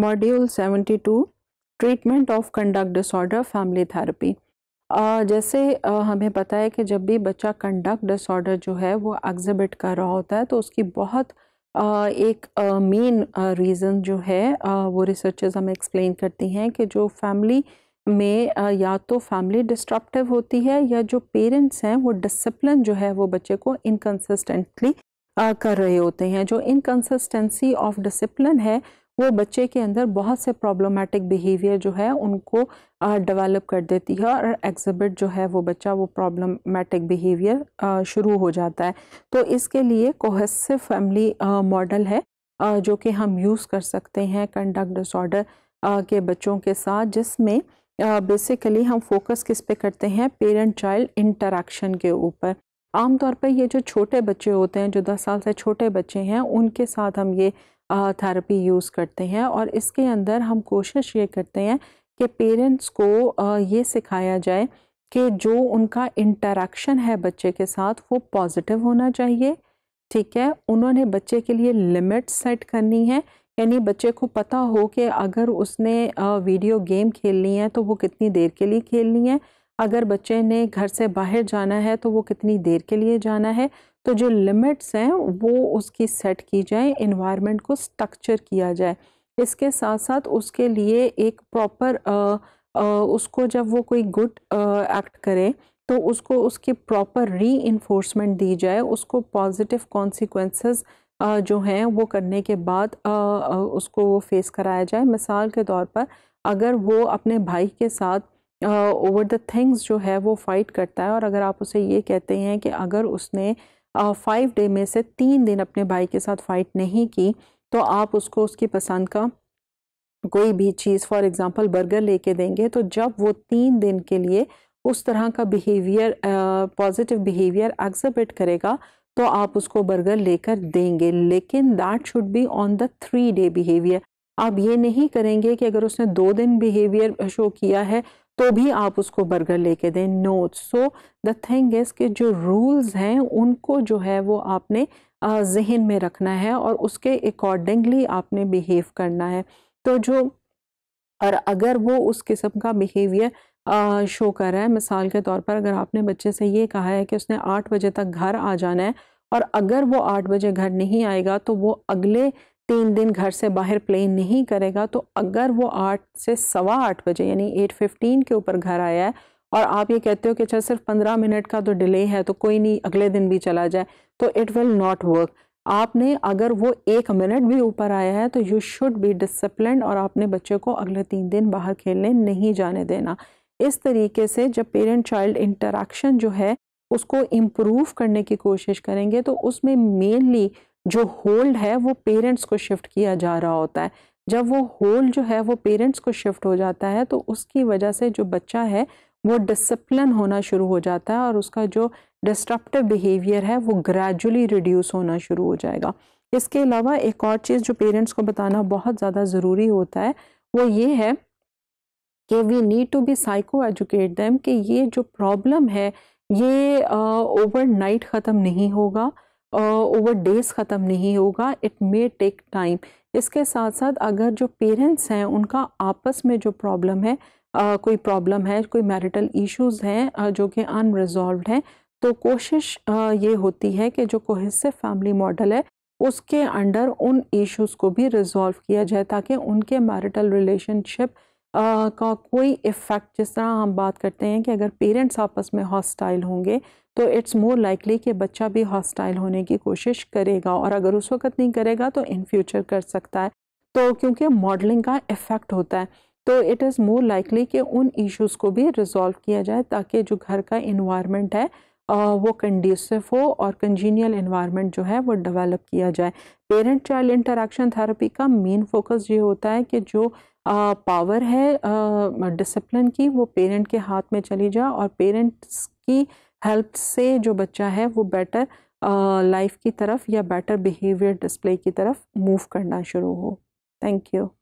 module 72 treatment of conduct disorder family therapy जैसे हमें पता है कि जब भी बच्चा कंडक्ट डिसऑर्डर जो है वो एग्जिबिट कर रहा होता है तो उसकी बहुत एक मेन रीज़न जो है वो रिसर्च हमें एक्सप्लेन करती हैं कि जो फैमिली में या तो फैमिली डिस्ट्रप्टिव होती है या जो पेरेंट्स हैं वो डिसिप्लिन जो है वो बच्चे को इनकन्सिस्टेंटली कर रहे होते हैं जो इनकन्सिस्टेंसी ऑफ डिसिप्लिन है वो बच्चे के अंदर बहुत से प्रॉब्लमेटिक बिहेवियर जो है उनको डेवलप कर देती है और एग्जिबिट जो है वो बच्चा वो प्रॉब्लमेटिक बिहेवियर शुरू हो जाता है तो इसके लिए कोहेसिव फैमिली मॉडल है जो कि हम यूज़ कर सकते हैं कंडक्ट डिसऑर्डर के बच्चों के साथ जिसमें बेसिकली हम फोकस किस पे करते हैं पेरेंट चाइल्ड इंटरेक्शन के ऊपर आमतौर पर ये जो छोटे बच्चे होते हैं जो दस साल से छोटे बच्चे हैं उनके साथ हम ये थेरेपी यूज़ करते हैं और इसके अंदर हम कोशिश ये करते हैं कि पेरेंट्स को ये सिखाया जाए कि जो उनका इंटरेक्शन है बच्चे के साथ वो पॉजिटिव होना चाहिए ठीक है उन्होंने बच्चे के लिए लिमिट्स सेट करनी है यानी बच्चे को पता हो कि अगर उसने वीडियो गेम खेलनी है तो वो कितनी देर के लिए खेलनी है अगर बच्चे ने घर से बाहर जाना है तो वो कितनी देर के लिए जाना है तो जो लिमिट्स हैं वो उसकी सेट की जाए इन्वायरमेंट को स्ट्रक्चर किया जाए इसके साथ साथ उसके लिए एक प्रॉपर उसको जब वो कोई गुड एक्ट करे तो उसको उसकी प्रॉपर री दी जाए उसको पॉजिटिव कॉन्सिक्वेंसेस जो हैं वो करने के बाद उसको वो फेस कराया जाए मिसाल के तौर पर अगर वो अपने भाई के साथ ओवर द थिंग्स जो है वो फ़ाइट करता है और अगर आप उसे ये कहते हैं कि अगर उसने फाइव uh, डे में से तीन दिन अपने भाई के साथ फ़ाइट नहीं की तो आप उसको उसकी पसंद का कोई भी चीज़ फॉर एग्ज़ाम्पल बर्गर लेके देंगे तो जब वो तीन दिन के लिए उस तरह का बिहेवियर पॉजिटिव बिहेवियर एग्जिबिट करेगा तो आप उसको बर्गर लेकर देंगे लेकिन that should be on the three day behaviour आप ये नहीं करेंगे कि अगर उसने दो दिन बिहेवियर शो किया है तो भी आप उसको बर्गर लेके दें not so the thing is कि जो रूल्स हैं उनको जो है वो आपने जहन में रखना है और उसके अकॉर्डिंगली आपने बिहेव करना है तो जो और अगर वो उस किस्म का बिहेवियर शो कर रहा है मिसाल के तौर पर अगर आपने बच्चे से ये कहा है कि उसने आठ बजे तक घर आ जाना है और अगर वो आठ बजे घर नहीं आएगा तो वो अगले तीन दिन घर से बाहर प्ले नहीं करेगा तो अगर वो आठ से सवा आठ बजे यानी एट फिफ्टीन के ऊपर घर आया है और आप ये कहते हो कि अच्छा सिर्फ पंद्रह मिनट का तो डिले है तो कोई नहीं अगले दिन भी चला जाए तो इट विल नॉट वर्क आपने अगर वो एक मिनट भी ऊपर आया है तो यू शुड बी डिसिप्लिन और आपने बच्चे को अगले तीन दिन बाहर खेलने नहीं जाने देना इस तरीके से जब पेरेंट चाइल्ड इंटरेक्शन जो है उसको इम्प्रूव करने की कोशिश करेंगे तो उसमें मेनली जो होल्ड है वो पेरेंट्स को शिफ्ट किया जा रहा होता है जब वो होल्ड जो है वो पेरेंट्स को शिफ्ट हो जाता है तो उसकी वजह से जो बच्चा है वो डिसिप्लिन होना शुरू हो जाता है और उसका जो डिस्ट्रप्टिव बिहेवियर है वो ग्रेजुअली रिड्यूस होना शुरू हो जाएगा इसके अलावा एक और चीज़ जो पेरेंट्स को बताना बहुत ज़्यादा ज़रूरी होता है वो ये है कि we need to be psycho educate them कि ये जो प्रॉब्लम है ये ओवर uh, नाइट ख़त्म नहीं होगा ओवर डेज ख़त्म नहीं होगा इट मे टेक टाइम इसके साथ साथ अगर जो पेरेंट्स हैं उनका आपस में जो प्रॉब्लम है आ, कोई प्रॉब्लम है कोई मैरिटल इश्यूज़ हैं जो कि अनरिजॉल्व हैं तो कोशिश आ, ये होती है कि जो कोहिस्से फैमिली मॉडल है उसके अंडर उन इश्यूज़ को भी रिजॉल्व किया जाए ताकि उनके मैरिटल रिलेशनशिप का कोई इफ़ेक्ट जिस तरह हम बात करते हैं कि अगर पेरेंट्स आपस में हॉस्टाइल होंगे तो इट्स मोर लाइकली कि बच्चा भी हॉस्टाइल होने की कोशिश करेगा और अगर उस वक्त नहीं करेगा तो इन फ्यूचर कर सकता है तो क्योंकि मॉडलिंग का इफ़ेक्ट होता है तो इट इज़ मोर लाइकली कि उन इश्यूज को भी रिजॉल्व किया जाए ताकि जो घर का इन्वायरमेंट है वो कंडीसिव हो और कंजीनियल इन्वायरमेंट जो है वो डेवलप किया जाए पेरेंट चाइल्ड इंटरेक्शन थेरेपी का मेन फोकस ये होता है कि जो पावर है डिसिप्लिन की वो पेरेंट के हाथ में चली जाए और पेरेंट्स की हेल्प से जो बच्चा है वो बेटर लाइफ की तरफ या बेटर बिहेवियर डिस्प्ले की तरफ मूव करना शुरू हो थैंक यू